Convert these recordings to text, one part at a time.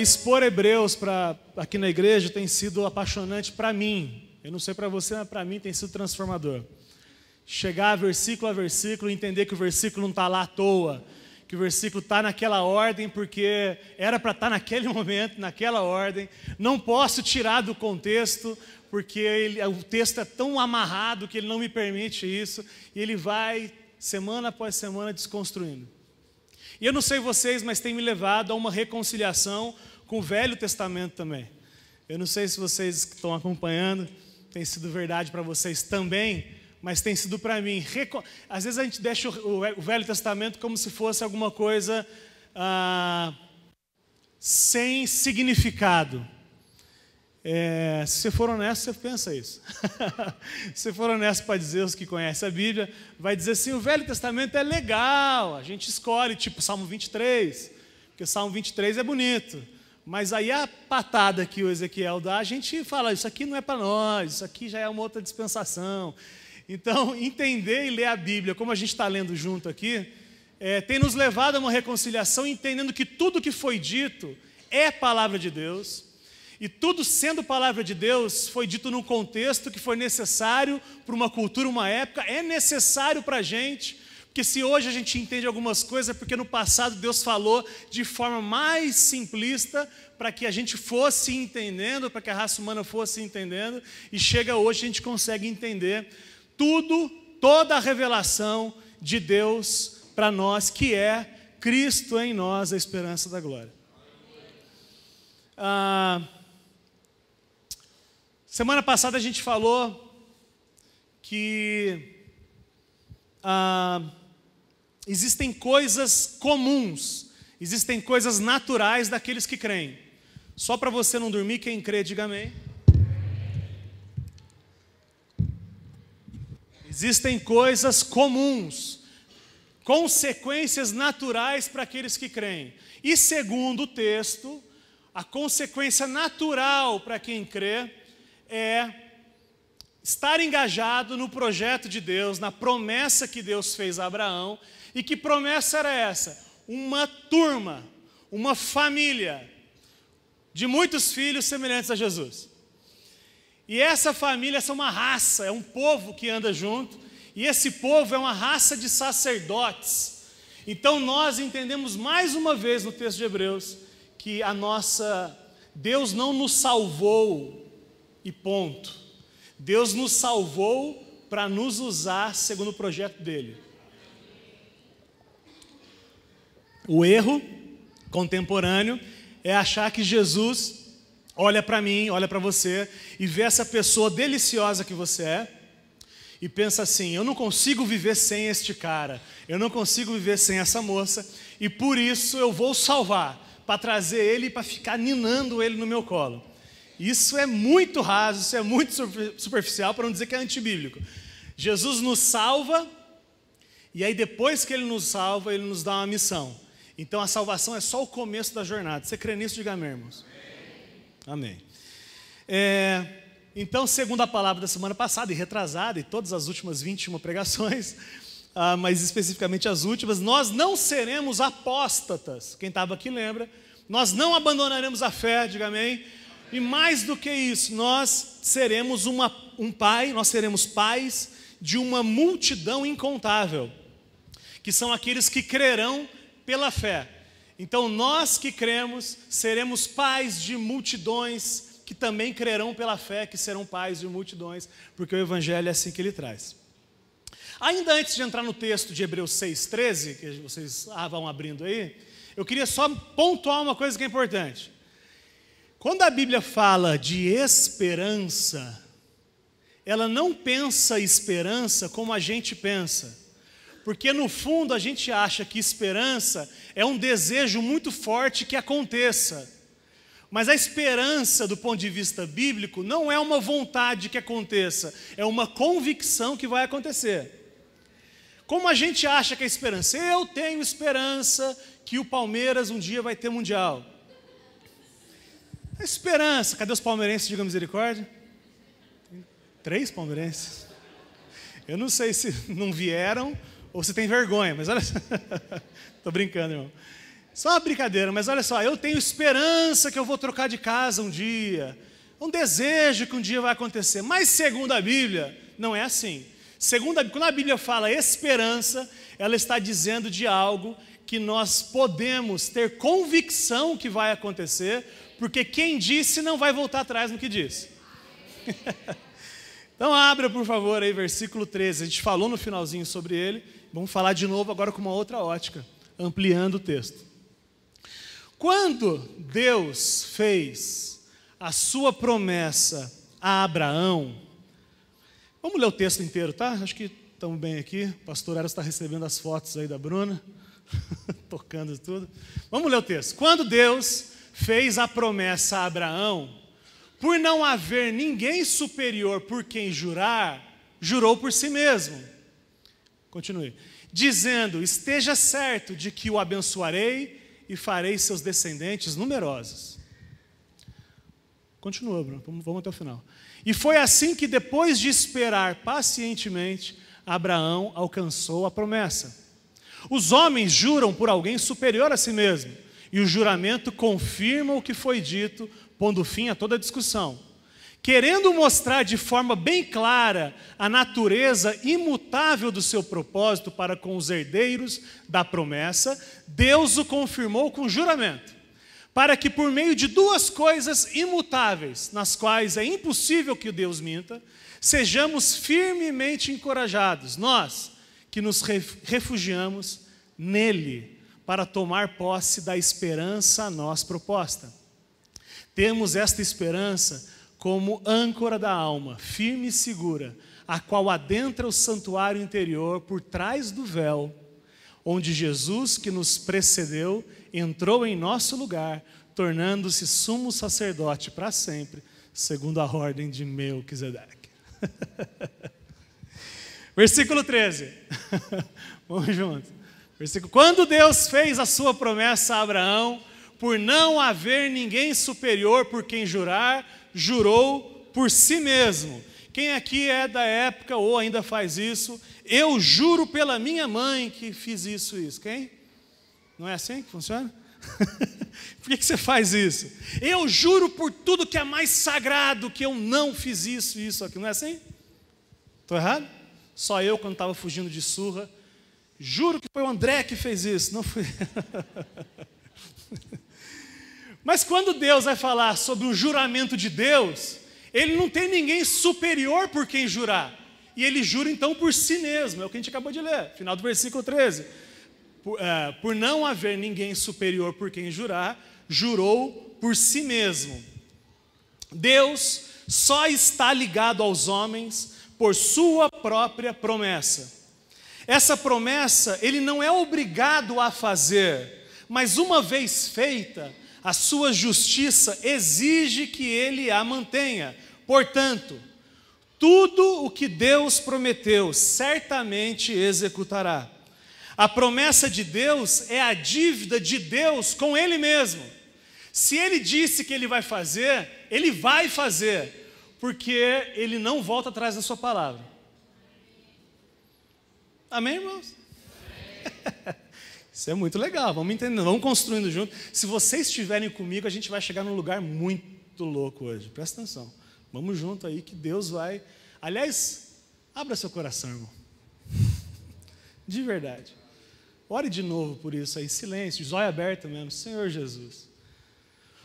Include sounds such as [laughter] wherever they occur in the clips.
expor Hebreus para aqui na igreja tem sido apaixonante para mim. Eu não sei para você, mas para mim tem sido transformador. Chegar versículo a versículo, entender que o versículo não está lá à toa, que o versículo está naquela ordem porque era para estar tá naquele [laughs] momento, naquela ordem. Não posso tirar do contexto porque ele, o texto é tão amarrado que ele não me permite isso. E ele vai semana após semana desconstruindo. E eu não sei vocês, mas tem me levado a uma reconciliação com o Velho Testamento também. Eu não sei se vocês que estão acompanhando, tem sido verdade para vocês também, mas tem sido para mim. Às vezes a gente deixa o Velho Testamento como se fosse alguma coisa ah, sem significado. É, se você for honesto, você pensa isso. [laughs] se você for honesto para dizer os que conhecem a Bíblia, vai dizer assim: o Velho Testamento é legal, a gente escolhe, tipo Salmo 23, porque Salmo 23 é bonito. Mas aí a patada que o Ezequiel dá, a gente fala: isso aqui não é para nós, isso aqui já é uma outra dispensação. Então, [laughs] entender e ler a Bíblia, como a gente está lendo junto aqui, é, tem nos levado a uma reconciliação, entendendo que tudo que foi dito é palavra de Deus e tudo sendo palavra de Deus foi dito num contexto que foi necessário para uma cultura, uma época, é necessário para a gente, porque se hoje a gente entende algumas coisas, é porque no passado Deus falou de forma mais simplista para que a gente fosse entendendo, para que a raça humana fosse entendendo, e chega hoje a gente consegue entender tudo, toda a revelação de Deus para nós, que é Cristo em nós, a esperança da glória. Ah, Semana passada a gente falou que ah, existem coisas comuns, existem coisas naturais daqueles que creem. Só para você não dormir, quem crê, diga amém. Existem coisas comuns, consequências naturais para aqueles que creem. E segundo o texto, a consequência natural para quem crê é estar engajado no projeto de Deus, na promessa que Deus fez a Abraão. E que promessa era essa? Uma turma, uma família de muitos filhos semelhantes a Jesus. E essa família é uma raça, é um povo que anda junto, e esse povo é uma raça de sacerdotes. Então nós entendemos mais uma vez no texto de Hebreus que a nossa Deus não nos salvou e ponto. Deus nos salvou para nos usar segundo o projeto dele. O erro contemporâneo é achar que Jesus olha para mim, olha para você e vê essa pessoa deliciosa que você é e pensa assim: eu não consigo viver sem este cara, eu não consigo viver sem essa moça e por isso eu vou salvar para trazer ele e para ficar ninando ele no meu colo. Isso é muito raso, isso é muito superficial, para não dizer que é antibíblico. Jesus nos salva, e aí depois que ele nos salva, ele nos dá uma missão. Então a salvação é só o começo da jornada. Você crê nisso? Diga amém, irmãos. Amém. É, então, segundo a palavra da semana passada e retrasada, e todas as últimas 21 pregações, [laughs] ah, mas especificamente as últimas, nós não seremos apóstatas. Quem estava aqui lembra. Nós não abandonaremos a fé, diga amém e mais do que isso, nós seremos uma, um pai, nós seremos pais de uma multidão incontável, que são aqueles que crerão pela fé. Então, nós que cremos, seremos pais de multidões que também crerão pela fé, que serão pais de multidões, porque o Evangelho é assim que ele traz. Ainda antes de entrar no texto de Hebreus 6,13, que vocês ah, vão abrindo aí, eu queria só pontuar uma coisa que é importante. Quando a Bíblia fala de esperança, ela não pensa esperança como a gente pensa. Porque no fundo a gente acha que esperança é um desejo muito forte que aconteça. Mas a esperança, do ponto de vista bíblico, não é uma vontade que aconteça, é uma convicção que vai acontecer. Como a gente acha que é esperança? Eu tenho esperança que o Palmeiras um dia vai ter mundial. A esperança. Cadê os palmeirenses? Diga misericórdia. Tem três palmeirenses. Eu não sei se não vieram ou se tem vergonha, mas olha só. Estou [laughs] brincando, irmão. Só uma brincadeira, mas olha só, eu tenho esperança que eu vou trocar de casa um dia. Um desejo que um dia vai acontecer. Mas segundo a Bíblia, não é assim. Segundo a, quando a Bíblia fala esperança, ela está dizendo de algo que nós podemos ter convicção que vai acontecer, porque quem disse não vai voltar atrás no que disse. [laughs] então abra, por favor, aí versículo 13. A gente falou no finalzinho sobre ele. Vamos falar de novo agora com uma outra ótica, ampliando o texto. Quando Deus fez a sua promessa a Abraão, vamos ler o texto inteiro, tá? Acho que estamos bem aqui. O pastor Eras está recebendo as fotos aí da Bruna, [laughs] tocando tudo. Vamos ler o texto. Quando Deus fez a promessa a Abraão, por não haver ninguém superior por quem jurar, jurou por si mesmo. Continue. Dizendo: Esteja certo de que o abençoarei e farei seus descendentes numerosos. Continua, Bruno, vamos até o final. E foi assim que, depois de esperar pacientemente, Abraão alcançou a promessa. Os homens juram por alguém superior a si mesmo e o juramento confirma o que foi dito, pondo fim a toda a discussão. Querendo mostrar de forma bem clara a natureza imutável do seu propósito para com os herdeiros da promessa, Deus o confirmou com juramento, para que por meio de duas coisas imutáveis, nas quais é impossível que Deus minta, sejamos firmemente encorajados, nós que nos refugiamos nele para tomar posse da esperança a nós proposta. Temos esta esperança como âncora da alma, firme e segura, a qual adentra o santuário interior por trás do véu, onde Jesus, que nos precedeu, entrou em nosso lugar, tornando-se sumo sacerdote para sempre, segundo a ordem de Melquisedeque. [laughs] Versículo 13. [laughs] Vamos juntos. Versículo. Quando Deus fez a sua promessa a Abraão, por não haver ninguém superior por quem jurar, jurou por si mesmo. Quem aqui é da época ou ainda faz isso? Eu juro pela minha mãe que fiz isso, isso. Quem? Não é assim que funciona? [laughs] por que, que você faz isso? Eu juro por tudo que é mais sagrado que eu não fiz isso, isso aqui. Não é assim? Estou errado? Só eu, quando estava fugindo de surra, Juro que foi o André que fez isso, não foi? [laughs] Mas quando Deus vai falar sobre um juramento de Deus, ele não tem ninguém superior por quem jurar. E ele jura então por si mesmo, é o que a gente acabou de ler, final do versículo 13. Por, é, por não haver ninguém superior por quem jurar, jurou por si mesmo. Deus só está ligado aos homens por sua própria promessa. Essa promessa ele não é obrigado a fazer, mas uma vez feita, a sua justiça exige que ele a mantenha. Portanto, tudo o que Deus prometeu certamente executará. A promessa de Deus é a dívida de Deus com Ele mesmo. Se Ele disse que Ele vai fazer, Ele vai fazer, porque Ele não volta atrás da Sua palavra. Amém, irmãos? Isso é muito legal, vamos entendendo, vamos construindo junto. Se vocês estiverem comigo, a gente vai chegar num lugar muito louco hoje. Presta atenção. Vamos junto aí que Deus vai. Aliás, abra seu coração, irmão. De verdade. Ore de novo por isso aí, silêncio, zóio aberta mesmo. Senhor Jesus,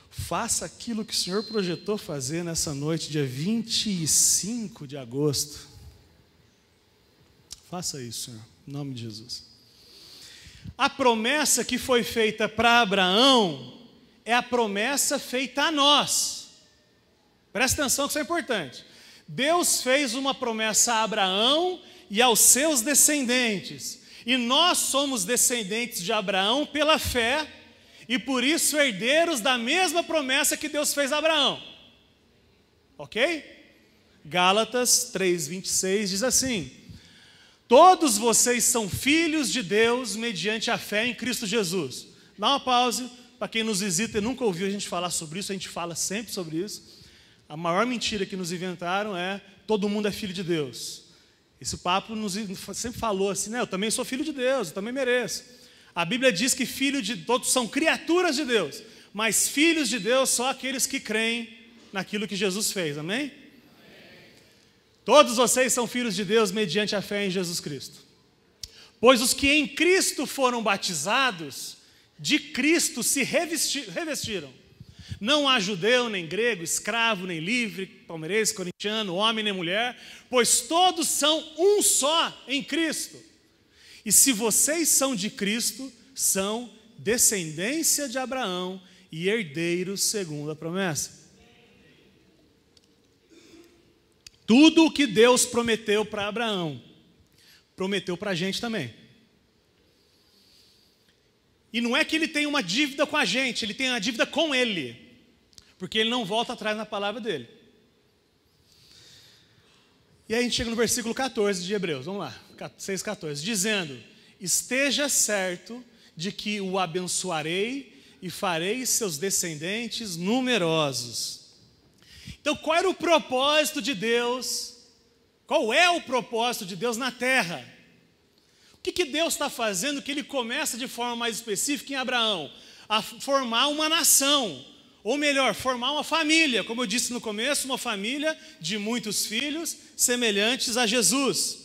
faça aquilo que o Senhor projetou fazer nessa noite, dia 25 de agosto Faça isso, Senhor, em nome de Jesus. A promessa que foi feita para Abraão é a promessa feita a nós. Presta atenção que isso é importante. Deus fez uma promessa a Abraão e aos seus descendentes. E nós somos descendentes de Abraão pela fé e por isso herdeiros da mesma promessa que Deus fez a Abraão. OK? Gálatas 3:26 diz assim: Todos vocês são filhos de Deus mediante a fé em Cristo Jesus. Dá uma pausa. Para quem nos visita e nunca ouviu a gente falar sobre isso, a gente fala sempre sobre isso. A maior mentira que nos inventaram é todo mundo é filho de Deus. Esse papo nos sempre falou assim, né? Eu também sou filho de Deus, eu também mereço. A Bíblia diz que filho de todos são criaturas de Deus, mas filhos de Deus só aqueles que creem naquilo que Jesus fez. Amém? Todos vocês são filhos de Deus mediante a fé em Jesus Cristo. Pois os que em Cristo foram batizados, de Cristo se revestiram. Não há judeu, nem grego, escravo, nem livre, palmeirense, corintiano, homem, nem mulher, pois todos são um só em Cristo. E se vocês são de Cristo, são descendência de Abraão e herdeiros segundo a promessa. Tudo o que Deus prometeu para Abraão, prometeu para a gente também. E não é que ele tem uma dívida com a gente, ele tem uma dívida com ele, porque ele não volta atrás na palavra dele. E aí a gente chega no versículo 14 de Hebreus, vamos lá, 6,14, dizendo: Esteja certo de que o abençoarei e farei seus descendentes numerosos então, qual era o propósito de Deus? Qual é o propósito de Deus na terra? O que, que Deus está fazendo que ele começa de forma mais específica em Abraão? A formar uma nação, ou melhor, formar uma família, como eu disse no começo, uma família de muitos filhos semelhantes a Jesus.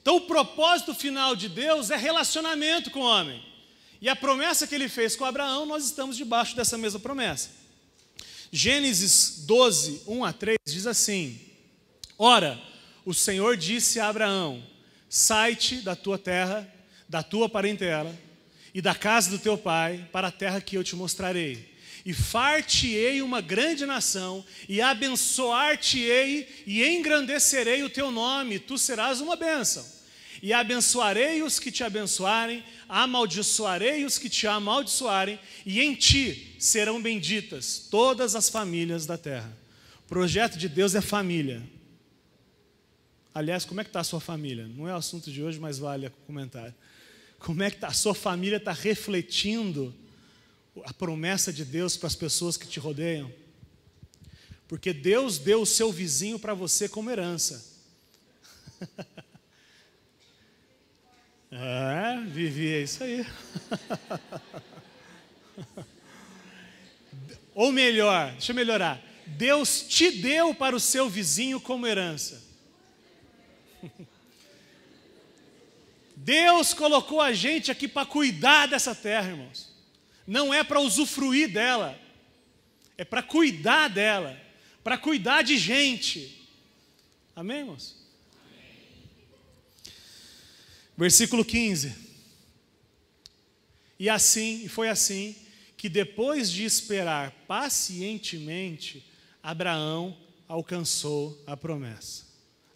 Então, o propósito final de Deus é relacionamento com o homem. E a promessa que ele fez com Abraão, nós estamos debaixo dessa mesma promessa. Gênesis 12, 1 a 3 diz assim: Ora, o Senhor disse a Abraão: Sai-te da tua terra, da tua parentela e da casa do teu pai para a terra que eu te mostrarei. E far-te-ei uma grande nação, e abençoar-te-ei, e engrandecerei o teu nome, tu serás uma bênção e abençoarei os que te abençoarem, amaldiçoarei os que te amaldiçoarem, e em ti serão benditas todas as famílias da terra. O projeto de Deus é família. Aliás, como é que está a sua família? Não é o assunto de hoje, mas vale o comentário. Como é que tá? a sua família está refletindo a promessa de Deus para as pessoas que te rodeiam? Porque Deus deu o seu vizinho para você como herança. [laughs] É, vivia é isso aí. [laughs] Ou melhor, deixa eu melhorar. Deus te deu para o seu vizinho como herança. [laughs] Deus colocou a gente aqui para cuidar dessa terra, irmãos. Não é para usufruir dela, é para cuidar dela, para cuidar de gente. Amém, irmãos? Versículo 15. E assim, e foi assim que depois de esperar pacientemente, Abraão alcançou a promessa.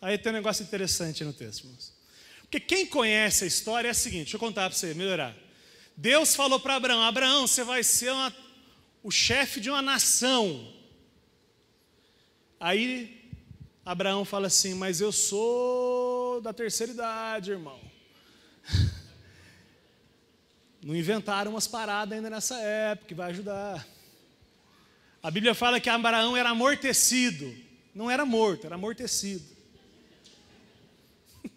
Aí tem um negócio interessante no texto, irmãos. Porque quem conhece a história é o seguinte, deixa eu contar para você, melhorar. Deus falou para Abraão: Abraão, você vai ser uma, o chefe de uma nação. Aí Abraão fala assim: Mas eu sou da terceira idade, irmão. Não inventaram umas paradas ainda nessa época que vai ajudar. A Bíblia fala que Abraão era amortecido. Não era morto, era amortecido. [laughs]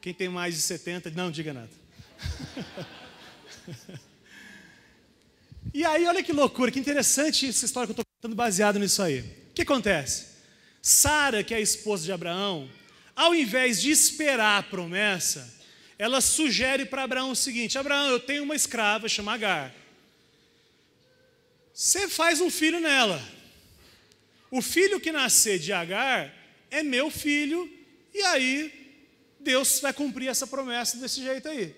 Quem tem mais de 70, não diga nada. [laughs] E aí, olha que loucura, que interessante essa história que eu estou contando baseado nisso aí. O que acontece? Sara, que é a esposa de Abraão, ao invés de esperar a promessa, ela sugere para Abraão o seguinte: Abraão, eu tenho uma escrava chamada Agar. Você faz um filho nela. O filho que nascer de Agar é meu filho, e aí Deus vai cumprir essa promessa desse jeito aí.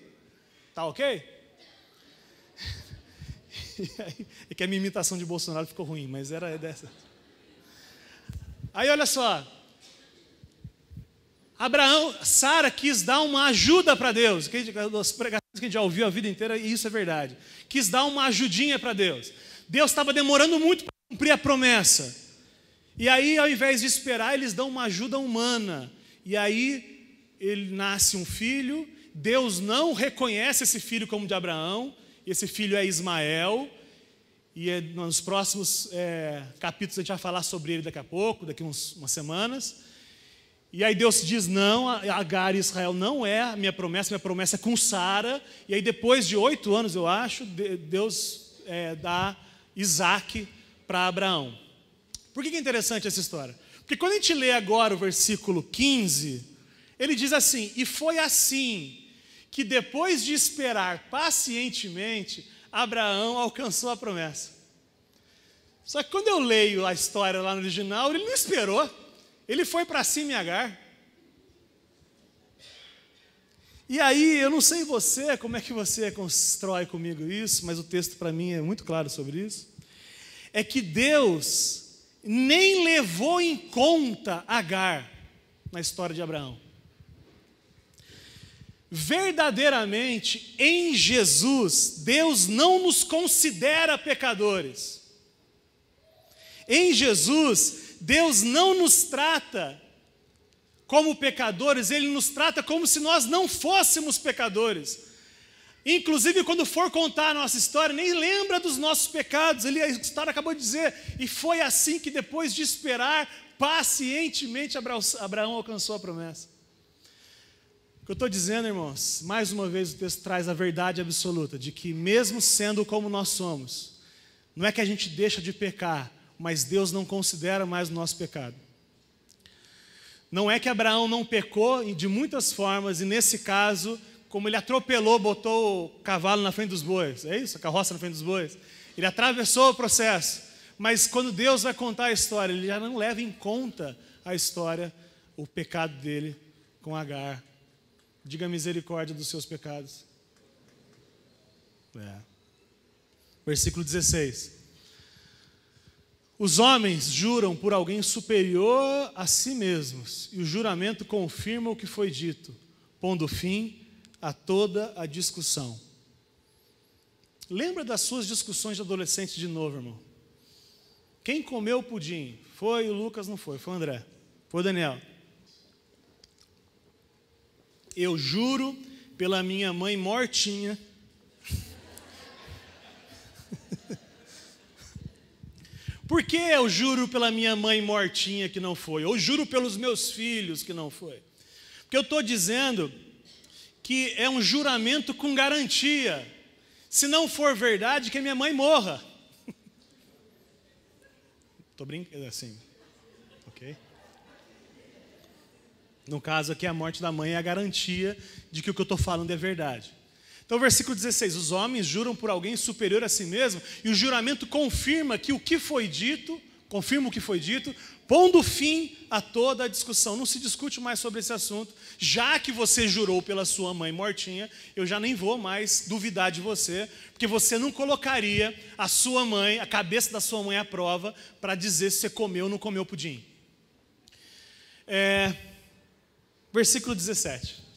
Tá ok? [laughs] Aí, é que a minha imitação de Bolsonaro ficou ruim, mas era dessa. Aí olha só, Abraão, Sara quis dar uma ajuda para Deus. As pregações que a gente já ouviu a vida inteira, e isso é verdade. Quis dar uma ajudinha para Deus. Deus estava demorando muito para cumprir a promessa. E aí, ao invés de esperar, eles dão uma ajuda humana. E aí, ele nasce um filho. Deus não reconhece esse filho como de Abraão. Esse filho é Ismael. E é, nos próximos é, capítulos a gente vai falar sobre ele daqui a pouco, daqui uns, umas semanas. E aí Deus diz: não, Agar e Israel não é a minha promessa, minha promessa é com Sara. E aí, depois de oito anos, eu acho, Deus é, dá Isaac para Abraão. Por que é interessante essa história? Porque quando a gente lê agora o versículo 15, ele diz assim: E foi assim que depois de esperar pacientemente, Abraão alcançou a promessa. Só que quando eu leio a história lá no original, ele não esperou. Ele foi para cima e Agar. E aí, eu não sei você, como é que você constrói comigo isso, mas o texto para mim é muito claro sobre isso. É que Deus nem levou em conta Agar na história de Abraão. Verdadeiramente, em Jesus, Deus não nos considera pecadores. Em Jesus, Deus não nos trata como pecadores, Ele nos trata como se nós não fôssemos pecadores. Inclusive, quando for contar a nossa história, nem lembra dos nossos pecados. Ele, a história acabou de dizer, e foi assim que depois de esperar, pacientemente Abraão alcançou a promessa. O que eu estou dizendo, irmãos, mais uma vez o texto traz a verdade absoluta de que, mesmo sendo como nós somos, não é que a gente deixa de pecar, mas Deus não considera mais o nosso pecado. Não é que Abraão não pecou de muitas formas, e nesse caso, como ele atropelou, botou o cavalo na frente dos bois, é isso? A carroça na frente dos bois. Ele atravessou o processo, mas quando Deus vai contar a história, ele já não leva em conta a história, o pecado dele com Agar. Diga misericórdia dos seus pecados. É. Versículo 16. Os homens juram por alguém superior a si mesmos, e o juramento confirma o que foi dito, pondo fim a toda a discussão. Lembra das suas discussões de adolescente de novo, irmão? Quem comeu o pudim? Foi o Lucas, não foi? Foi o André. Foi o Daniel. Eu juro pela minha mãe mortinha Por que eu juro pela minha mãe mortinha que não foi? Ou juro pelos meus filhos que não foi? Porque eu estou dizendo que é um juramento com garantia. Se não for verdade, que minha mãe morra. Estou [laughs] brincando é assim. Ok? No caso aqui, a morte da mãe é a garantia de que o que eu estou falando é verdade. Então, versículo 16: Os homens juram por alguém superior a si mesmo, e o juramento confirma que o que foi dito, confirma o que foi dito, pondo fim a toda a discussão. Não se discute mais sobre esse assunto, já que você jurou pela sua mãe mortinha, eu já nem vou mais duvidar de você, porque você não colocaria a sua mãe, a cabeça da sua mãe à prova, para dizer se você comeu ou não comeu pudim. É, versículo 17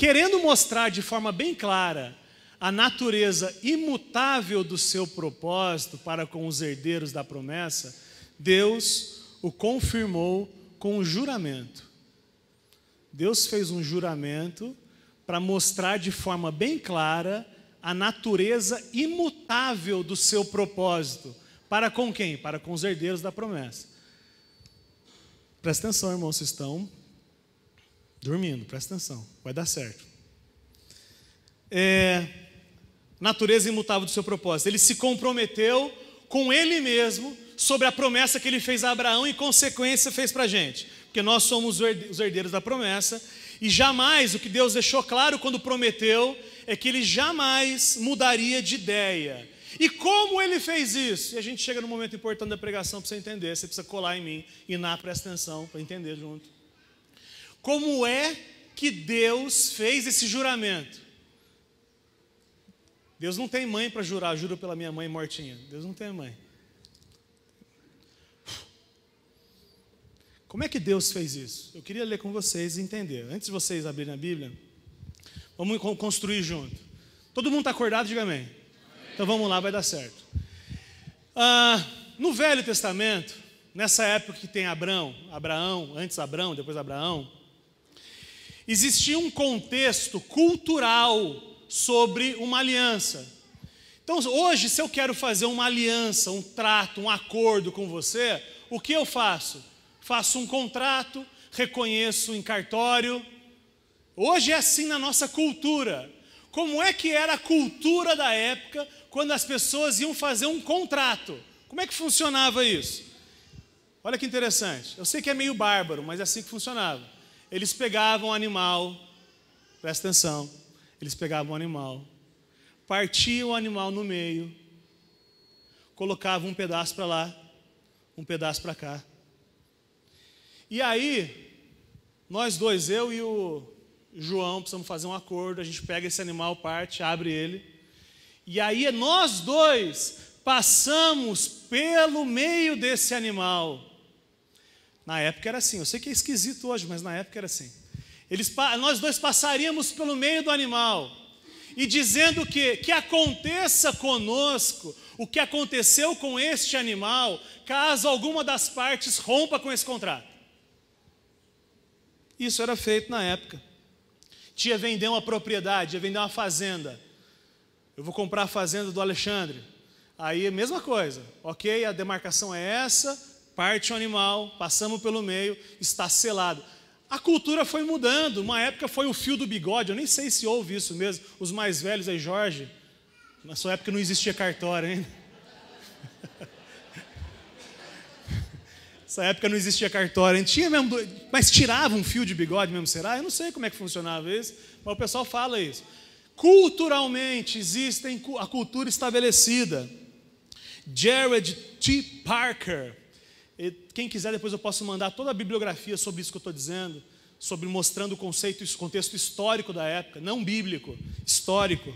querendo mostrar de forma bem clara a natureza imutável do seu propósito para com os herdeiros da promessa, Deus o confirmou com um juramento. Deus fez um juramento para mostrar de forma bem clara a natureza imutável do seu propósito. Para com quem? Para com os herdeiros da promessa. Presta atenção, irmãos, vocês estão Dormindo, presta atenção, vai dar certo. É, natureza imutável do seu propósito. Ele se comprometeu com ele mesmo sobre a promessa que ele fez a Abraão e, consequência, fez para a gente. Porque nós somos os herdeiros da promessa e jamais, o que Deus deixou claro quando prometeu, é que ele jamais mudaria de ideia. E como ele fez isso? E a gente chega no momento importante da pregação para você entender, você precisa colar em mim e na presta atenção para entender junto. Como é que Deus fez esse juramento? Deus não tem mãe para jurar, juro pela minha mãe mortinha. Deus não tem mãe. Como é que Deus fez isso? Eu queria ler com vocês e entender. Antes de vocês abrirem a Bíblia, vamos construir junto. Todo mundo está acordado? Diga amém. amém. Então vamos lá, vai dar certo. Ah, no Velho Testamento, nessa época que tem Abraão, Abraão, antes Abraão, depois Abraão, existia um contexto cultural sobre uma aliança. Então, hoje, se eu quero fazer uma aliança, um trato, um acordo com você, o que eu faço? Faço um contrato, reconheço em cartório. Hoje é assim na nossa cultura. Como é que era a cultura da época quando as pessoas iam fazer um contrato? Como é que funcionava isso? Olha que interessante. Eu sei que é meio bárbaro, mas é assim que funcionava eles pegavam o animal, presta atenção, eles pegavam o animal, partiam o animal no meio, colocavam um pedaço para lá, um pedaço para cá. E aí, nós dois, eu e o João, precisamos fazer um acordo. A gente pega esse animal, parte, abre ele. E aí nós dois passamos pelo meio desse animal. Na época era assim. Eu sei que é esquisito hoje, mas na época era assim. Eles, nós dois passaríamos pelo meio do animal e dizendo que que aconteça conosco o que aconteceu com este animal, caso alguma das partes rompa com esse contrato. Isso era feito na época. Tia vender uma propriedade, ia vender uma fazenda. Eu vou comprar a fazenda do Alexandre. Aí, mesma coisa. Ok, a demarcação é essa parte o animal, passamos pelo meio, está selado. A cultura foi mudando. Uma época foi o fio do bigode, eu nem sei se houve isso mesmo. Os mais velhos aí, Jorge, na sua época não existia cartório ainda. Nessa época não existia cartório, ainda. tinha mesmo, mas tirava um fio de bigode mesmo, será? Eu não sei como é que funcionava isso, mas o pessoal fala isso. Culturalmente existem a cultura estabelecida. Jared T. Parker, quem quiser, depois eu posso mandar toda a bibliografia sobre isso que eu estou dizendo, sobre mostrando o conceito, o contexto histórico da época, não bíblico, histórico.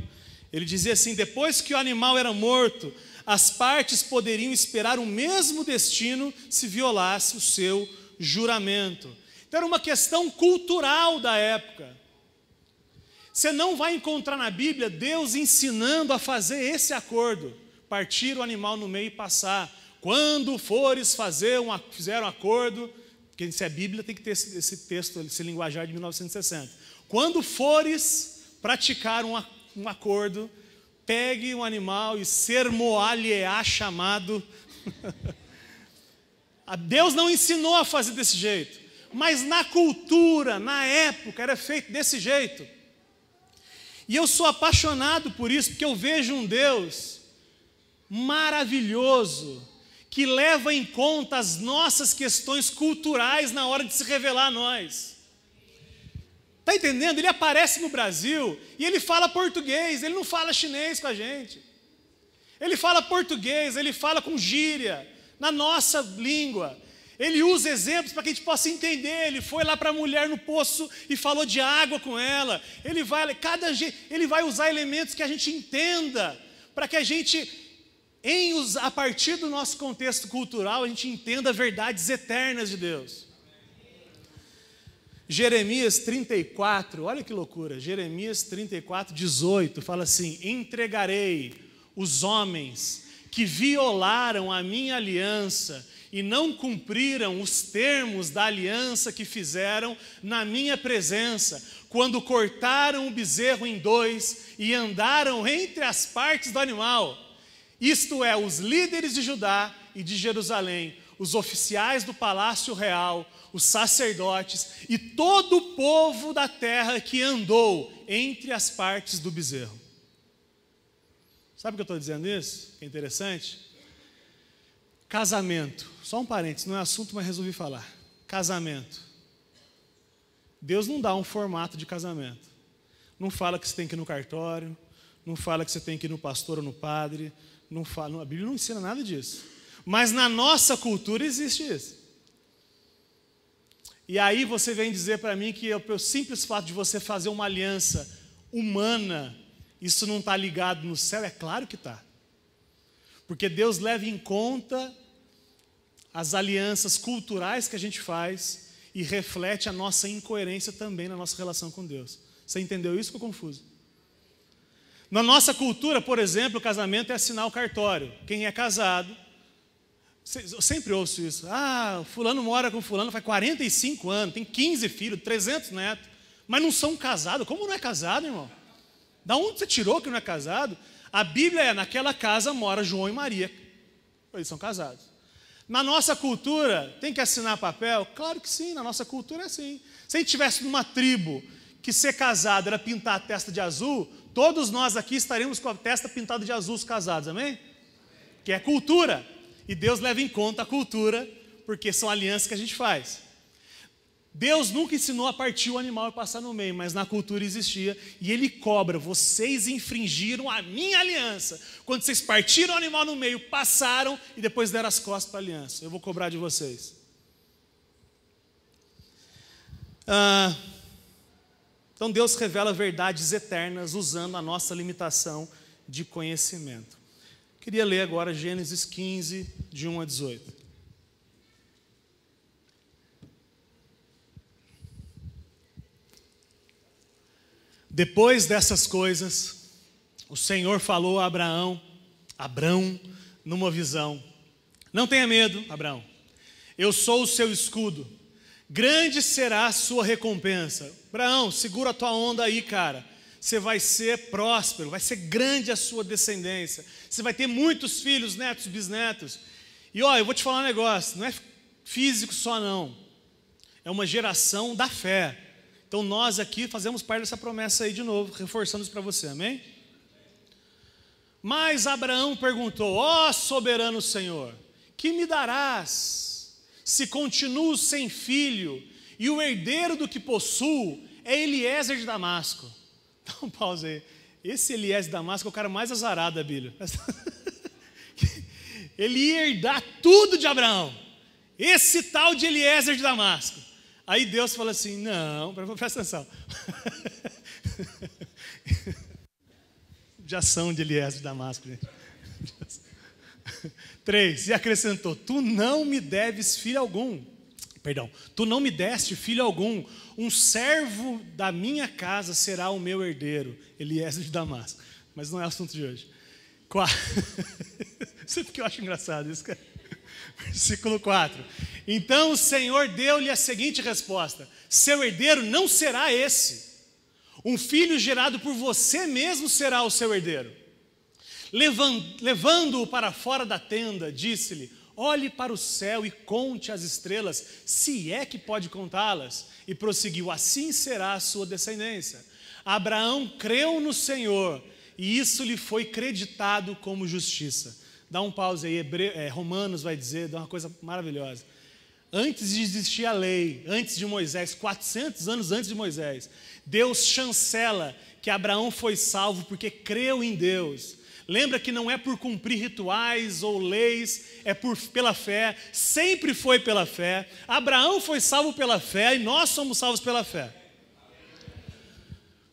Ele dizia assim: depois que o animal era morto, as partes poderiam esperar o mesmo destino se violasse o seu juramento. Então era uma questão cultural da época. Você não vai encontrar na Bíblia Deus ensinando a fazer esse acordo: partir o animal no meio e passar. Quando fores fazer um, fizer um acordo, porque se é Bíblia, tem que ter esse, esse texto, esse linguajar de 1960. Quando fores praticar um, um acordo, pegue um animal e moalieá chamado. [laughs] Deus não ensinou a fazer desse jeito, mas na cultura, na época, era feito desse jeito. E eu sou apaixonado por isso, porque eu vejo um Deus maravilhoso, que leva em conta as nossas questões culturais na hora de se revelar a nós. Está entendendo? Ele aparece no Brasil e ele fala português, ele não fala chinês com a gente. Ele fala português, ele fala com gíria, na nossa língua. Ele usa exemplos para que a gente possa entender. Ele foi lá para a mulher no poço e falou de água com ela. Ele vai, cada, ele vai usar elementos que a gente entenda, para que a gente em os, a partir do nosso contexto cultural, a gente entenda verdades eternas de Deus. Jeremias 34, olha que loucura, Jeremias 34, 18, fala assim: Entregarei os homens que violaram a minha aliança e não cumpriram os termos da aliança que fizeram na minha presença, quando cortaram o bezerro em dois e andaram entre as partes do animal isto é, os líderes de Judá e de Jerusalém, os oficiais do palácio real, os sacerdotes e todo o povo da terra que andou entre as partes do bezerro. Sabe o que eu estou dizendo isso? Que é interessante? Casamento. Só um parênteses, não é assunto, mas resolvi falar. Casamento. Deus não dá um formato de casamento. Não fala que você tem que ir no cartório, não fala que você tem que ir no pastor ou no padre, não fala, a Bíblia não ensina nada disso. Mas na nossa cultura existe isso. E aí você vem dizer para mim que é o simples fato de você fazer uma aliança humana, isso não está ligado no céu? É claro que está. Porque Deus leva em conta as alianças culturais que a gente faz e reflete a nossa incoerência também na nossa relação com Deus. Você entendeu isso? ou confuso. Na nossa cultura, por exemplo, o casamento é assinar o cartório. Quem é casado. Eu sempre ouço isso. Ah, fulano mora com fulano faz 45 anos, tem 15 filhos, 300 netos, mas não são casados. Como não é casado, irmão? Da onde você tirou que não é casado? A Bíblia é: naquela casa mora João e Maria. Eles são casados. Na nossa cultura, tem que assinar papel? Claro que sim, na nossa cultura é assim. Se a gente tivesse numa tribo que ser casado era pintar a testa de azul, Todos nós aqui estaremos com a testa pintada de azul casados, amém? amém? Que é cultura. E Deus leva em conta a cultura, porque são alianças que a gente faz. Deus nunca ensinou a partir o animal e passar no meio, mas na cultura existia, e ele cobra: vocês infringiram a minha aliança. Quando vocês partiram o animal no meio, passaram e depois deram as costas para a aliança. Eu vou cobrar de vocês. Ah. Então Deus revela verdades eternas usando a nossa limitação de conhecimento. Queria ler agora Gênesis 15, de 1 a 18. Depois dessas coisas, o Senhor falou a Abraão, Abraão, numa visão: Não tenha medo, Abraão. Eu sou o seu escudo grande será a sua recompensa. Abraão, segura a tua onda aí, cara. Você vai ser próspero, vai ser grande a sua descendência. Você vai ter muitos filhos, netos, bisnetos. E ó, eu vou te falar um negócio, não é físico só não. É uma geração da fé. Então nós aqui fazemos parte dessa promessa aí de novo, reforçando isso para você, amém? Mas Abraão perguntou: Ó oh, soberano Senhor, que me darás? Se continuo sem filho, e o herdeiro do que possuo é Eliezer de Damasco. Dá um pause aí. Esse Eliezer de Damasco é o cara mais azarado da Bíblia. [laughs] Ele ia herdar tudo de Abraão. Esse tal de Eliezer de Damasco. Aí Deus fala assim: não, presta atenção. de [laughs] ação de Eliezer de Damasco. Gente. 3. E acrescentou: Tu não me deves filho algum. Perdão, tu não me deste filho algum. Um servo da minha casa será o meu herdeiro. Elias de Damasco. Mas não é assunto de hoje. 4. [laughs] Sempre que eu acho engraçado isso, cara. [laughs] Versículo 4. Então o Senhor deu-lhe a seguinte resposta: Seu herdeiro não será esse. Um filho gerado por você mesmo será o seu herdeiro levando-o para fora da tenda, disse-lhe: Olhe para o céu e conte as estrelas, se é que pode contá-las. E prosseguiu: Assim será a sua descendência. Abraão creu no Senhor e isso lhe foi creditado como justiça. Dá um pause aí, Hebre... é, Romanos vai dizer, dá uma coisa maravilhosa. Antes de existir a lei, antes de Moisés, 400 anos antes de Moisés, Deus chancela que Abraão foi salvo porque creu em Deus. Lembra que não é por cumprir rituais ou leis, é por, pela fé, sempre foi pela fé. Abraão foi salvo pela fé e nós somos salvos pela fé.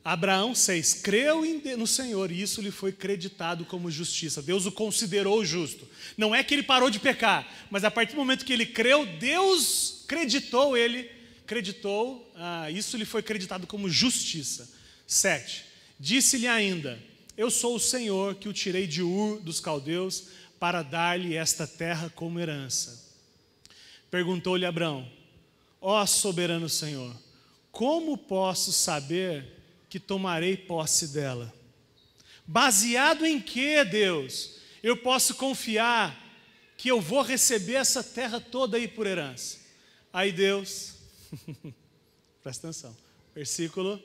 Abraão 6, creu no Senhor e isso lhe foi creditado como justiça. Deus o considerou justo. Não é que ele parou de pecar, mas a partir do momento que ele creu, Deus creditou ele, creditou, ah, isso lhe foi creditado como justiça. 7. Disse-lhe ainda: eu sou o Senhor que o tirei de Ur dos caldeus para dar-lhe esta terra como herança. Perguntou-lhe Abraão: Ó soberano Senhor, como posso saber que tomarei posse dela? Baseado em que, Deus, eu posso confiar que eu vou receber essa terra toda aí por herança? Aí Deus, [laughs] presta atenção, versículo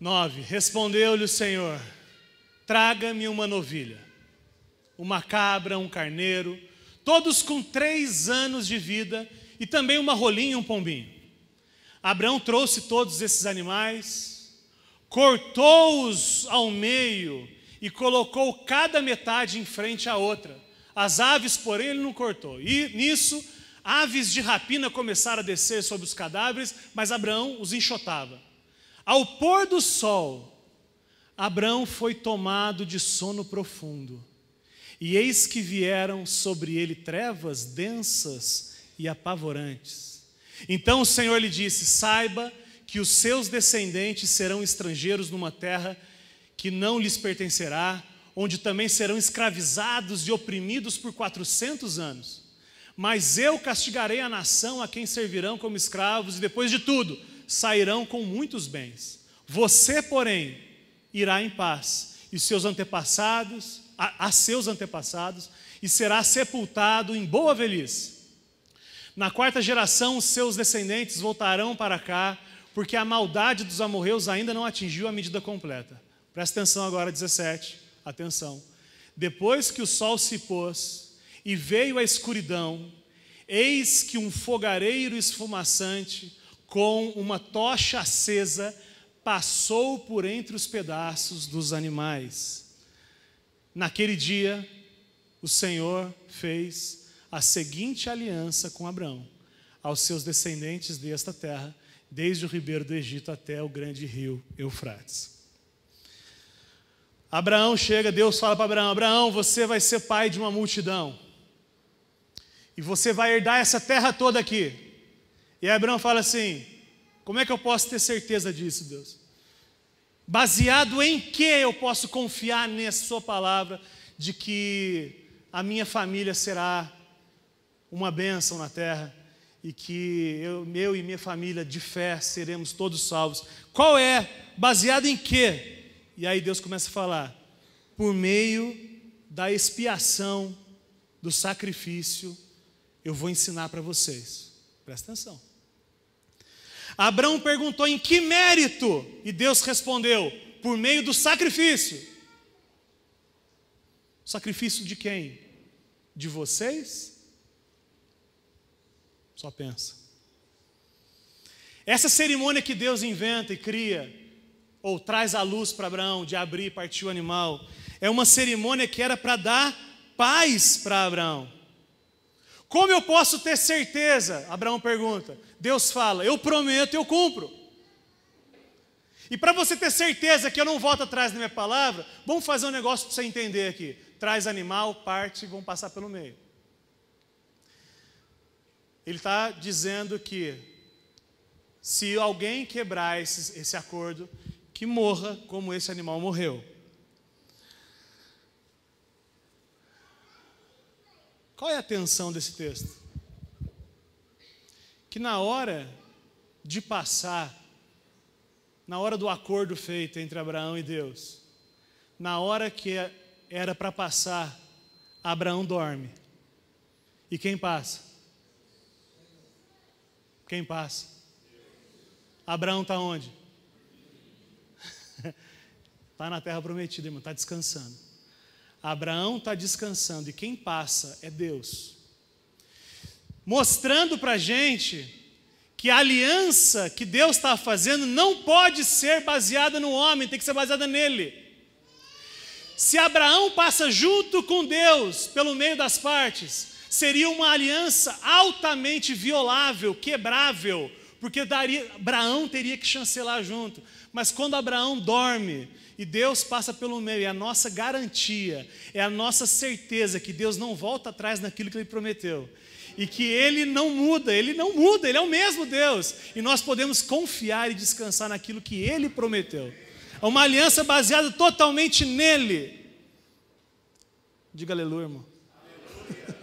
9. Respondeu-lhe o Senhor: Traga-me uma novilha, uma cabra, um carneiro, todos com três anos de vida, e também uma rolinha e um pombinho. Abraão trouxe todos esses animais, cortou-os ao meio e colocou cada metade em frente à outra. As aves, porém, ele não cortou. E nisso, aves de rapina começaram a descer sobre os cadáveres, mas Abraão os enxotava. Ao pôr do sol, Abraão foi tomado de sono profundo, e eis que vieram sobre ele trevas densas e apavorantes. Então o Senhor lhe disse: Saiba que os seus descendentes serão estrangeiros numa terra que não lhes pertencerá, onde também serão escravizados e oprimidos por quatrocentos anos. Mas eu castigarei a nação a quem servirão como escravos, e depois de tudo, sairão com muitos bens. Você, porém, irá em paz, e seus antepassados, a, a seus antepassados, e será sepultado em boa velhice. Na quarta geração, seus descendentes voltarão para cá, porque a maldade dos amorreus ainda não atingiu a medida completa. Presta atenção agora, 17. Atenção. Depois que o sol se pôs e veio a escuridão, eis que um fogareiro esfumaçante com uma tocha acesa, passou por entre os pedaços dos animais. Naquele dia, o Senhor fez a seguinte aliança com Abraão, aos seus descendentes desta terra, desde o ribeiro do Egito até o grande rio Eufrates. Abraão chega, Deus fala para Abraão: Abraão, você vai ser pai de uma multidão. E você vai herdar essa terra toda aqui. E Abraão fala assim: como é que eu posso ter certeza disso, Deus? Baseado em que eu posso confiar nessa sua palavra de que a minha família será uma bênção na terra e que eu, meu e minha família de fé seremos todos salvos. Qual é? Baseado em que? E aí Deus começa a falar: por meio da expiação, do sacrifício, eu vou ensinar para vocês. Presta atenção. Abraão perguntou em que mérito? E Deus respondeu: por meio do sacrifício. Sacrifício de quem? De vocês? Só pensa. Essa cerimônia que Deus inventa e cria, ou traz à luz para Abraão, de abrir e partir o animal, é uma cerimônia que era para dar paz para Abraão. Como eu posso ter certeza? Abraão pergunta. Deus fala: Eu prometo, eu cumpro. E para você ter certeza que eu não volto atrás da minha palavra, vamos fazer um negócio para você entender aqui. Traz animal, parte, vamos passar pelo meio. Ele está dizendo que se alguém quebrar esse, esse acordo, que morra como esse animal morreu. Qual é a tensão desse texto? que na hora de passar, na hora do acordo feito entre Abraão e Deus, na hora que era para passar, Abraão dorme. E quem passa? Quem passa? Abraão está onde? Está [laughs] na terra prometida, irmão, está descansando. Abraão está descansando e quem passa é Deus mostrando para a gente que a aliança que Deus está fazendo não pode ser baseada no homem, tem que ser baseada nele. Se Abraão passa junto com Deus pelo meio das partes, seria uma aliança altamente violável, quebrável, porque daria, Abraão teria que chancelar junto. Mas quando Abraão dorme e Deus passa pelo meio, é a nossa garantia, é a nossa certeza que Deus não volta atrás naquilo que ele prometeu e que Ele não muda, Ele não muda, Ele é o mesmo Deus. E nós podemos confiar e descansar naquilo que Ele prometeu. É uma aliança baseada totalmente nele. Diga aleluia, irmão. Aleluia.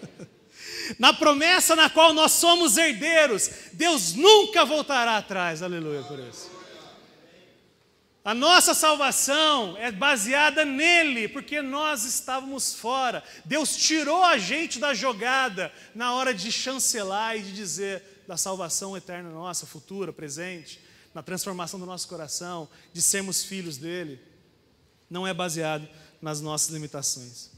na promessa na qual nós somos herdeiros, Deus nunca voltará atrás. Aleluia por isso. A nossa salvação é baseada nele, porque nós estávamos fora. Deus tirou a gente da jogada na hora de chancelar e de dizer da salvação eterna nossa, futura, presente, na transformação do nosso coração, de sermos filhos dele. Não é baseado nas nossas limitações.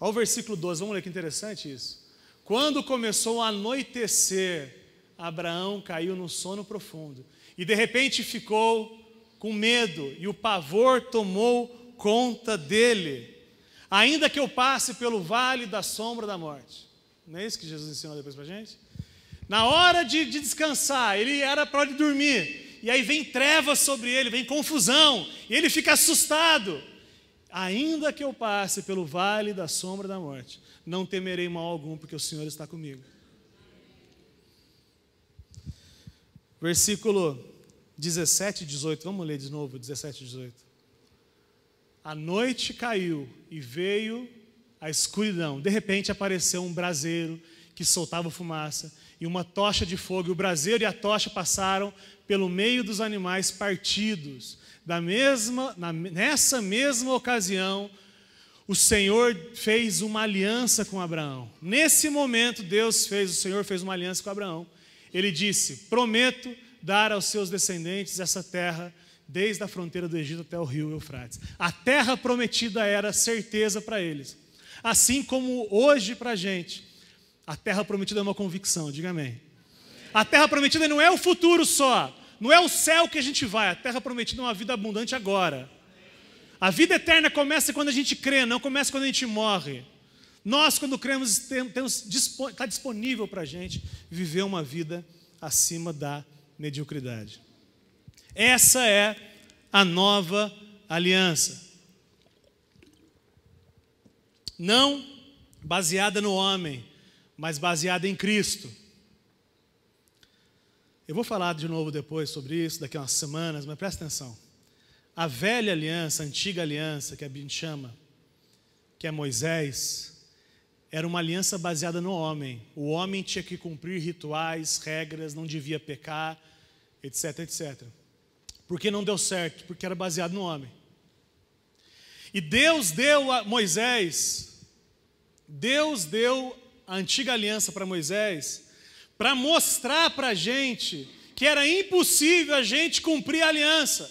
Olha o versículo 12, vamos ler que interessante isso. Quando começou a anoitecer, Abraão caiu num sono profundo e de repente ficou com medo e o pavor tomou conta dele. Ainda que eu passe pelo vale da sombra da morte. Não é isso que Jesus ensinou depois para gente? Na hora de, de descansar, ele era para ele dormir. E aí vem trevas sobre ele, vem confusão. E ele fica assustado. Ainda que eu passe pelo vale da sombra da morte, não temerei mal algum, porque o Senhor está comigo. Versículo 17 e 18. Vamos ler de novo, 17 e 18. A noite caiu e veio a escuridão. De repente apareceu um braseiro que soltava fumaça e uma tocha de fogo. E o braseiro e a tocha passaram pelo meio dos animais partidos. Da mesma, na, nessa mesma ocasião, o Senhor fez uma aliança com Abraão. Nesse momento, Deus fez, o Senhor fez uma aliança com Abraão. Ele disse: Prometo dar aos seus descendentes essa terra, desde a fronteira do Egito até o rio Eufrates. A terra prometida era certeza para eles. Assim como hoje para a gente, a terra prometida é uma convicção, diga amém. A terra prometida não é o futuro só, não é o céu que a gente vai, a terra prometida é uma vida abundante agora. A vida eterna começa quando a gente crê, não começa quando a gente morre. Nós, quando cremos, está disponível para a gente viver uma vida acima da mediocridade. Essa é a nova aliança. Não baseada no homem, mas baseada em Cristo. Eu vou falar de novo depois sobre isso, daqui a umas semanas, mas presta atenção. A velha aliança, a antiga aliança, que a Bíblia chama, que é Moisés, era uma aliança baseada no homem. O homem tinha que cumprir rituais, regras, não devia pecar, etc, etc. Por que não deu certo? Porque era baseado no homem. E Deus deu a Moisés, Deus deu a antiga aliança para Moisés, para mostrar para a gente que era impossível a gente cumprir a aliança.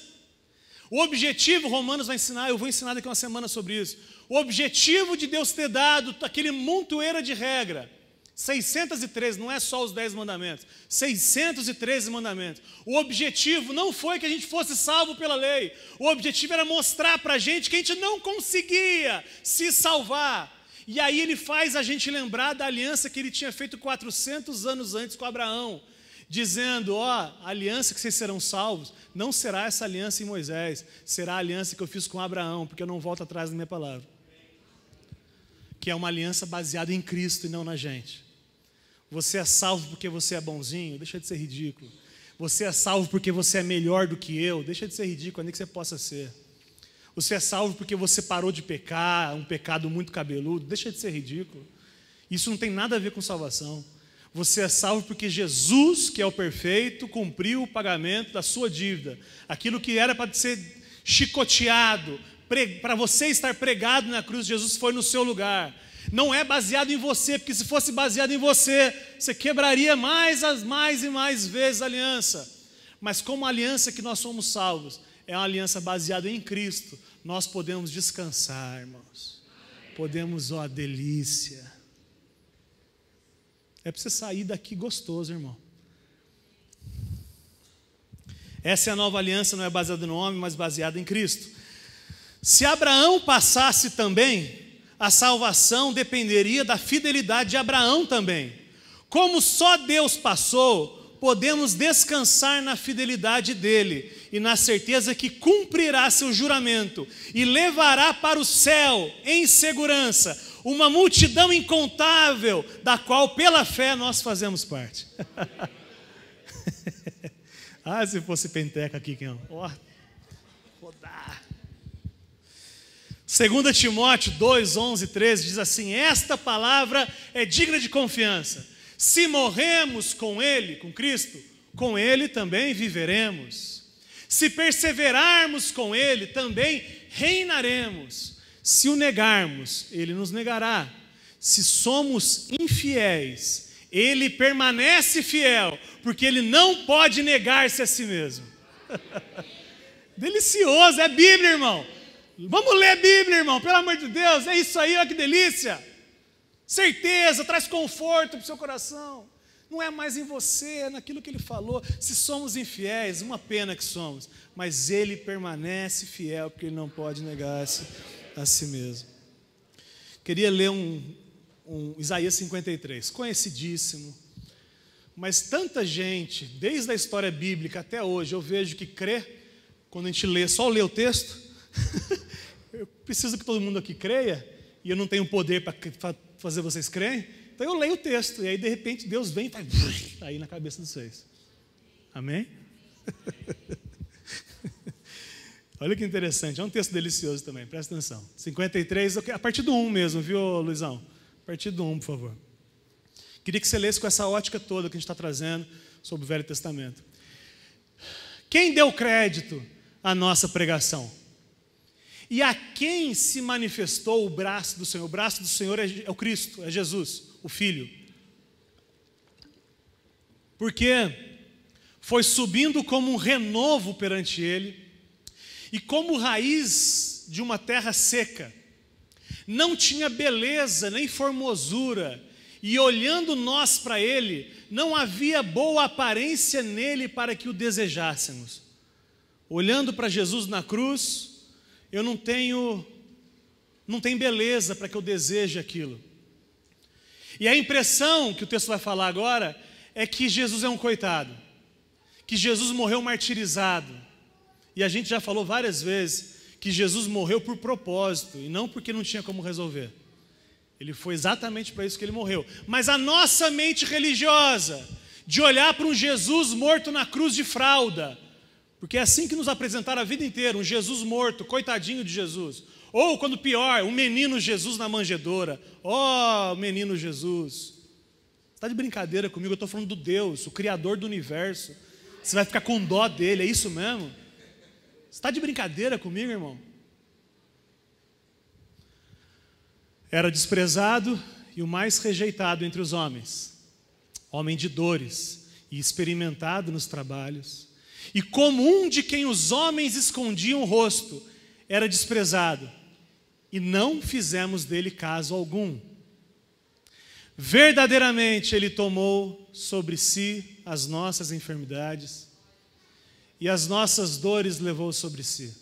O objetivo, Romanos vai ensinar, eu vou ensinar daqui uma semana sobre isso. O objetivo de Deus ter dado aquele montoeira de regra, 613, não é só os 10 mandamentos, 613 mandamentos. O objetivo não foi que a gente fosse salvo pela lei, o objetivo era mostrar para a gente que a gente não conseguia se salvar. E aí ele faz a gente lembrar da aliança que ele tinha feito 400 anos antes com Abraão, dizendo: Ó, a aliança que vocês serão salvos não será essa aliança em Moisés, será a aliança que eu fiz com Abraão, porque eu não volto atrás da minha palavra que é uma aliança baseada em Cristo e não na gente. Você é salvo porque você é bonzinho? Deixa de ser ridículo. Você é salvo porque você é melhor do que eu? Deixa de ser ridículo, nem que você possa ser. Você é salvo porque você parou de pecar, um pecado muito cabeludo? Deixa de ser ridículo. Isso não tem nada a ver com salvação. Você é salvo porque Jesus, que é o perfeito, cumpriu o pagamento da sua dívida. Aquilo que era para ser chicoteado, para você estar pregado na cruz, Jesus foi no seu lugar. Não é baseado em você, porque se fosse baseado em você, você quebraria mais, mais e mais vezes a aliança. Mas como a aliança que nós somos salvos é uma aliança baseada em Cristo, nós podemos descansar, irmãos. Podemos, ó, delícia. É para você sair daqui gostoso, irmão. Essa é a nova aliança, não é baseada no homem, mas baseada em Cristo. Se Abraão passasse também, a salvação dependeria da fidelidade de Abraão também. Como só Deus passou, podemos descansar na fidelidade dele e na certeza que cumprirá seu juramento e levará para o céu em segurança uma multidão incontável, da qual pela fé nós fazemos parte. [laughs] ah, se fosse penteca aqui, quem? Ó, oh, 2 Timóteo 2, 11 13 diz assim: Esta palavra é digna de confiança. Se morremos com Ele, com Cristo, com Ele também viveremos. Se perseverarmos com Ele, também reinaremos. Se o negarmos, Ele nos negará. Se somos infiéis, Ele permanece fiel, porque Ele não pode negar-se a si mesmo. [laughs] Delicioso, é Bíblia, irmão. Vamos ler a Bíblia, irmão, pelo amor de Deus, é isso aí, olha que delícia. Certeza, traz conforto para o seu coração. Não é mais em você, é naquilo que ele falou. Se somos infiéis, uma pena que somos, mas ele permanece fiel, porque ele não pode negar-se a si mesmo. Queria ler um, um Isaías 53, conhecidíssimo, mas tanta gente, desde a história bíblica até hoje, eu vejo que crê, quando a gente lê, só lê o texto, eu preciso que todo mundo aqui creia, e eu não tenho poder para fazer vocês crerem. Então eu leio o texto, e aí de repente Deus vem e faz [laughs] aí na cabeça de vocês. Amém? [laughs] Olha que interessante, é um texto delicioso também, presta atenção. 53, a partir do 1 mesmo, viu, Luizão? A partir do 1, por favor. Queria que você lesse com essa ótica toda que a gente está trazendo sobre o Velho Testamento. Quem deu crédito à nossa pregação? E a quem se manifestou o braço do Senhor? O braço do Senhor é, é o Cristo, é Jesus, o Filho. Porque foi subindo como um renovo perante ele e como raiz de uma terra seca. Não tinha beleza nem formosura, e olhando nós para ele, não havia boa aparência nele para que o desejássemos. Olhando para Jesus na cruz, eu não tenho, não tem beleza para que eu deseje aquilo. E a impressão que o texto vai falar agora é que Jesus é um coitado, que Jesus morreu martirizado. E a gente já falou várias vezes que Jesus morreu por propósito e não porque não tinha como resolver. Ele foi exatamente para isso que ele morreu. Mas a nossa mente religiosa, de olhar para um Jesus morto na cruz de fralda, porque é assim que nos apresentaram a vida inteira: um Jesus morto, coitadinho de Jesus. Ou, quando pior, um menino Jesus na manjedoura. Ó, oh, menino Jesus. Está de brincadeira comigo, eu estou falando do Deus, o Criador do universo. Você vai ficar com dó dele, é isso mesmo? está de brincadeira comigo, irmão? Era desprezado e o mais rejeitado entre os homens, homem de dores e experimentado nos trabalhos e como um de quem os homens escondiam o rosto era desprezado, e não fizemos dele caso algum. Verdadeiramente ele tomou sobre si as nossas enfermidades e as nossas dores levou sobre si.